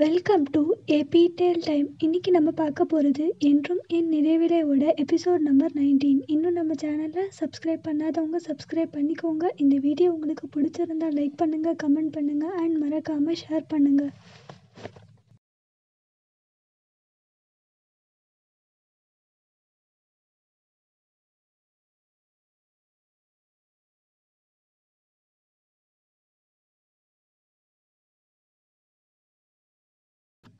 Welcome to AP tale time இன்றைக்கி நம்ம பார்க்க போகிறது என்றும் என் நினைவிலையோட எபிசோட் நம்பர் நைன்டீன் இன்னும் நம்ம சேனலில் சப்ஸ்கிரைப் பண்ணாதவங்க சப்ஸ்கிரைப் பண்ணிக்கோங்க இந்த வீடியோ உங்களுக்கு பிடிச்சிருந்தா லைக் பண்ணுங்கள் கமெண்ட் பண்ணுங்கள் அண்ட் மறக்காமல் ஷேர் பண்ணுங்கள்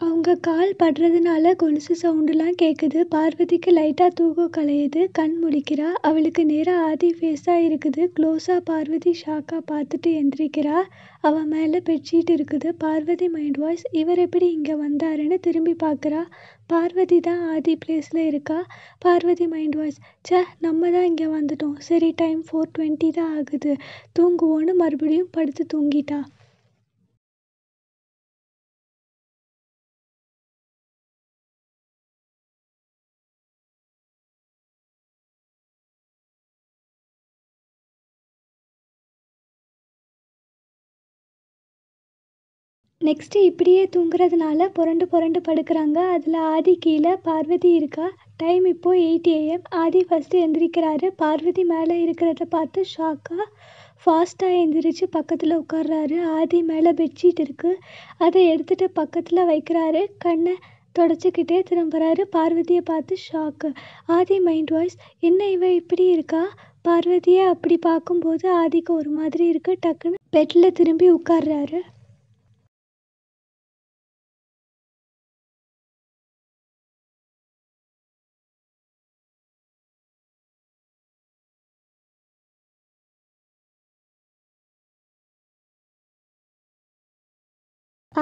அவங்க கால் படுறதுனால கொலுசு சவுண்டுலாம் கேட்குது பார்வதிக்கு லைட்டாக தூக்கம் கலையுது கண் முடிக்கிறா அவளுக்கு நேராக ஆதி ஃபேஸாக இருக்குது க்ளோஸாக பார்வதி ஷாக்காக பார்த்துட்டு எந்திரிக்கிறா அவள் மேலே பெட்ஷீட் இருக்குது பார்வதி மைண்ட் வாய்ஸ் இவர் எப்படி இங்கே வந்தாருன்னு திரும்பி பார்க்குறா பார்வதி தான் ஆதி பிளேஸில் இருக்கா பார்வதி மைண்ட் வாய்ஸ் சே நம்ம தான் இங்கே வந்துட்டோம் சரி டைம் ஃபோர் டுவெண்ட்டி தான் ஆகுது தூங்குவோன்னு மறுபடியும் படுத்து தூங்கிட்டா நெக்ஸ்ட்டு இப்படியே தூங்குறதுனால புரண்டு புரண்டு படுக்கிறாங்க அதில் ஆதி கீழே பார்வதி இருக்கா டைம் இப்போது எயிட் ஏஎம் ஆதி ஃபஸ்ட்டு எந்திரிக்கிறாரு பார்வதி மேலே இருக்கிறத பார்த்து ஷாக்காக ஃபாஸ்ட்டாக எந்திரிச்சு பக்கத்தில் உட்கார்றாரு ஆதி மேலே பெட்ஷீட் இருக்குது அதை எடுத்துகிட்டு பக்கத்தில் வைக்கிறாரு கண்ணை தொடச்சிக்கிட்டே திரும்புகிறாரு பார்வதியை பார்த்து ஷாக்கு ஆதி மைண்ட் வாய்ஸ் என்ன இவ இப்படி இருக்கா பார்வதியை அப்படி பார்க்கும்போது ஆதிக்கு ஒரு மாதிரி இருக்குது டக்குன்னு பெட்டில் திரும்பி உட்கார்றாரு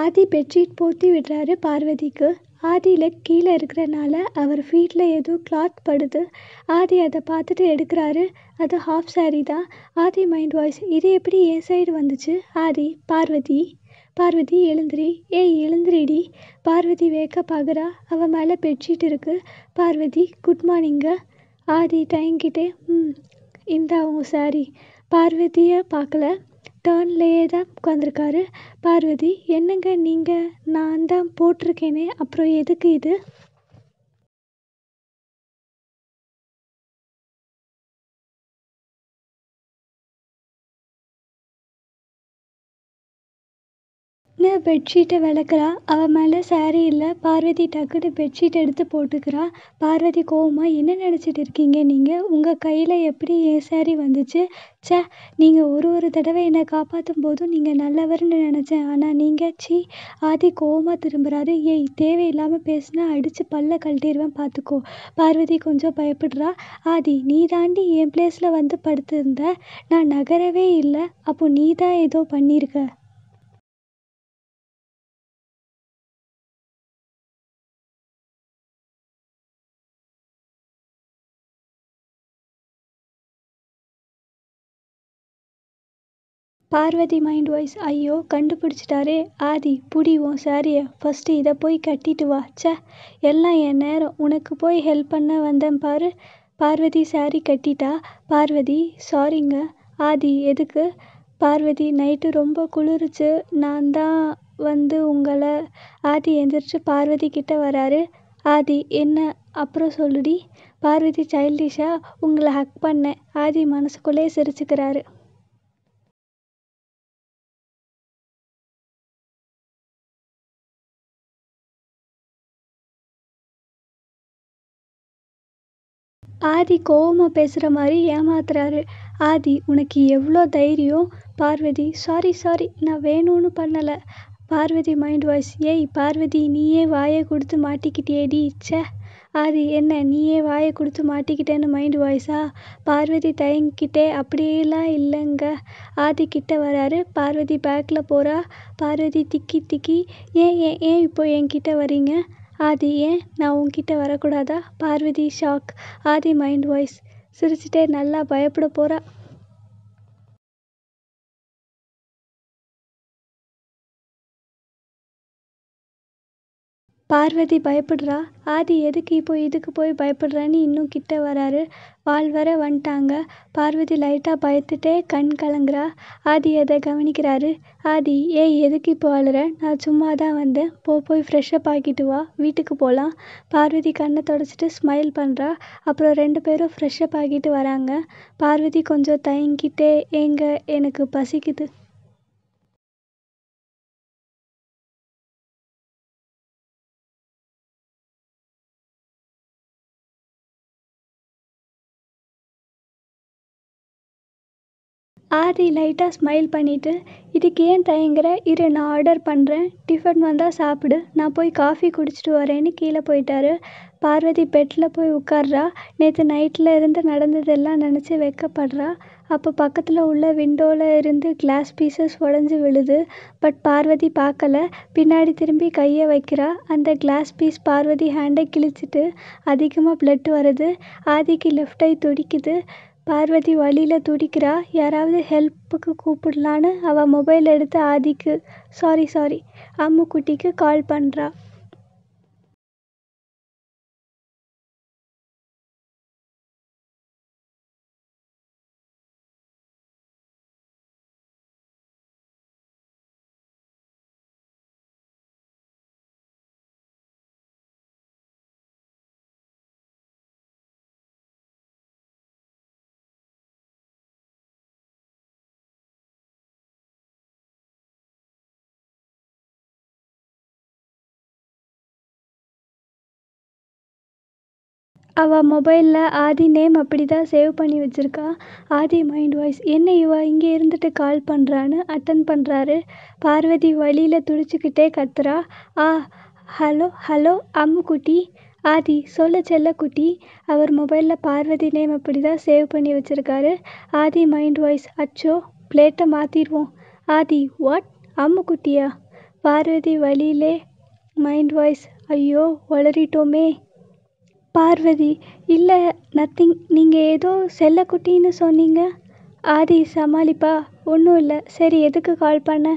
ஆதி பெட்ஷீட் போத்தி விடுறாரு பார்வதிக்கு ஆதியில் கீழே இருக்கிறனால அவர் ஃபீட்டில் ஏதோ கிளாத் படுது ஆதி அதை பார்த்துட்டு எடுக்கிறாரு அது ஹாஃப் சாரீ தான் ஆதி மைண்ட் வாய்ஸ் இது எப்படி என் சைடு வந்துச்சு ஆதி பார்வதி பார்வதி எழுந்திரி ஏய் எழுந்திரிடி பார்வதி வேக்கப் ஆகுறா அவள் மேலே பெட்ஷீட் இருக்குது பார்வதி குட் மார்னிங்க ஆதி தயங்கிட்டே ம் இந்தா உன் சாரி பார்வதியை பார்க்கல டர்ன்லேயே தான் உட்காந்துருக்காரு பார்வதி என்னங்க நீங்கள் நான் தான் போட்டிருக்கேனே அப்புறம் எதுக்கு இது ன்னு பெட்ஷீட்டை விளக்குறா. அவ மேல சாரி இல்ல. பார்வதி டக்குன்னு பெட்ஷீட் எடுத்து போட்டுக்கிறா பார்வதி கோவமா என்ன நினச்சிட்டு இருக்கீங்க நீங்க? உங்க கையில எப்படி என் சாரி வந்துச்சு? ச்சே நீங்க ஒரு ஒரு என்னை என்ன போதும் நீங்க நல்லவர்ன்னு நினைச்சேன். ஆனா நீங்க ச்சீ ஆதி கோவமா திரும்புறாரு. ஏய் தேவையில்லாம பேசுனா அடிச்சு பல்ல கழட்டிடுவேன் பாத்துக்கோ. பார்வதி கொஞ்சம் பயப்படுறா. ஆதி நீ தாண்டி என் பிளேஸ்ல வந்து படுத்திருந்த. நான் நகரவே இல்லை அப்போ நீதான் ஏதோ பண்ணியிருக்க பார்வதி மைண்ட் வாய்ஸ் ஐயோ கண்டுபிடிச்சிட்டாரே ஆதி புடி உன் சாரியை ஃபஸ்ட்டு இதை போய் கட்டிட்டு வா ச எல்லாம் என் நேரம் உனக்கு போய் ஹெல்ப் பண்ண வந்தேன் பாரு பார்வதி சாரி கட்டிட்டா பார்வதி சாரிங்க ஆதி எதுக்கு பார்வதி நைட்டு ரொம்ப குளிர்ச்சு நான் தான் வந்து உங்களை ஆதி எந்திரிச்சு பார்வதி கிட்ட வராரு ஆதி என்ன அப்புறம் சொல்லுடி பார்வதி சைல்டிஷாக உங்களை ஹக் பண்ணேன் ஆதி மனசுக்குள்ளே சிரிச்சுக்கிறாரு ஆதி கோவமாக பேசுகிற மாதிரி ஏமாத்துறாரு ஆதி உனக்கு எவ்வளோ தைரியம் பார்வதி சாரி சாரி நான் வேணும்னு பண்ணலை பார்வதி மைண்ட் வாய்ஸ் ஏய் பார்வதி நீயே வாயை கொடுத்து மாட்டிக்கிட்டேடி ச்சே ஆதி என்ன நீயே வாயை கொடுத்து மாட்டிக்கிட்டேன்னு மைண்ட் வாய்ஸா பார்வதி தயங்கிக்கிட்டே அப்படியெல்லாம் இல்லைங்க ஆதி கிட்டே வராரு பார்வதி பேக்கில் போகிறா பார்வதி திக்கி திக்கி ஏன் ஏன் ஏன் இப்போ என்கிட்ட வரீங்க ஆதி ஏன் நான் உன்கிட்ட வரக்கூடாதா Parvathi shock Aadhi mind voice சிரிச்சுட்டே நல்லா பயப்பட போகிறா பார்வதி பயப்படுறா ஆதி எதுக்கு இப்போ இதுக்கு போய் பயப்படுறான்னு இன்னும் கிட்ட வராரு வால் வர வந்துட்டாங்க பார்வதி லைட்டாக பயத்துட்டே கண் கலங்குறா ஆதி எதை கவனிக்கிறாரு ஆதி ஏய் எதுக்கு இப்போ வளர நான் சும்மா தான் வந்தேன் போ போய் ஃப்ரெஷ்ஷப் ஆக்கிட்டு வா வீட்டுக்கு போகலாம் பார்வதி கண்ணை தொடச்சிட்டு ஸ்மைல் பண்ணுறா அப்புறம் ரெண்டு பேரும் ஃப்ரெஷ்ஷப் ஆகிட்டு வராங்க பார்வதி கொஞ்சம் தயங்கிட்டே ஏங்க எனக்கு பசிக்குது ஆதி லைட்டாக ஸ்மைல் பண்ணிவிட்டு இதுக்கு ஏன் தயங்குற இரு நான் ஆர்டர் பண்ணுறேன் டிஃபன் வந்தால் சாப்பிடு நான் போய் காஃபி குடிச்சிட்டு வரேன்னு கீழே போயிட்டார் பார்வதி பெட்டில் போய் உட்கார்றா நேற்று நைட்டில் இருந்து நடந்ததெல்லாம் நினச்சி வைக்கப்படுறா அப்போ பக்கத்தில் உள்ள விண்டோவில் இருந்து கிளாஸ் பீசஸ் உடஞ்சி விழுது பட் பார்வதி பார்க்கல பின்னாடி திரும்பி கையை வைக்கிறா அந்த கிளாஸ் பீஸ் பார்வதி ஹேண்டை கிழிச்சிட்டு அதிகமாக பிளட் வருது ஆதிக்கு லெஃப்டை துடிக்குது பார்வதி வழியில் துடிக்கிறா யாராவது ஹெல்ப்புக்கு கூப்பிடலான்னு அவள் மொபைல் எடுத்து ஆதிக்கு சாரி சாரி அம்முக்குட்டிக்கு கால் பண்ணுறா அவள் மொபைலில் ஆதி நேம் அப்படி தான் சேவ் பண்ணி வச்சுருக்கா ஆதி மைண்ட் வாய்ஸ் என்ன இவள் இங்கே இருந்துட்டு கால் பண்ணுறான்னு அட்டன் பண்ணுறாரு பார்வதி வழியில் துடிச்சுக்கிட்டே கத்துறா ஆ ஹலோ ஹலோ அம்மு குட்டி ஆதி செல்ல குட்டி அவர் மொபைலில் பார்வதி நேம் அப்படி தான் சேவ் பண்ணி வச்சுருக்காரு ஆதி மைண்ட் வாய்ஸ் அச்சோ பிளேட்டை மாற்றிடுவோம் ஆதி வாட் அம்மு குட்டியா பார்வதி வழியிலே மைண்ட் வாய்ஸ் ஐயோ வளரிட்டோமே பார்வதி இல்லை நத்திங் நீங்கள் ஏதோ செல்லக்குட்டின்னு சொன்னீங்க ஆதி சமாளிப்பா ஒன்றும் இல்லை சரி எதுக்கு கால் பண்ண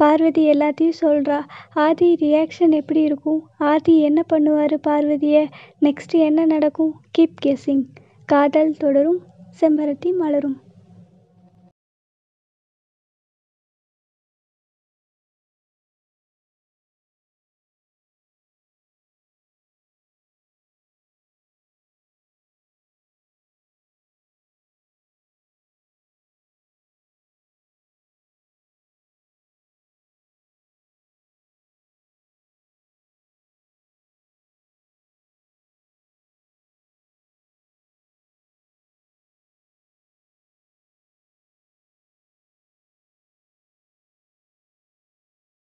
பார்வதி எல்லாத்தையும் சொல்கிறா ஆதி ரியாக்ஷன் எப்படி இருக்கும் ஆதி என்ன பண்ணுவார் பார்வதியை நெக்ஸ்ட்டு என்ன நடக்கும் கீப் கெஸ்ஸிங் காதல் தொடரும் செம்பருத்தி மலரும்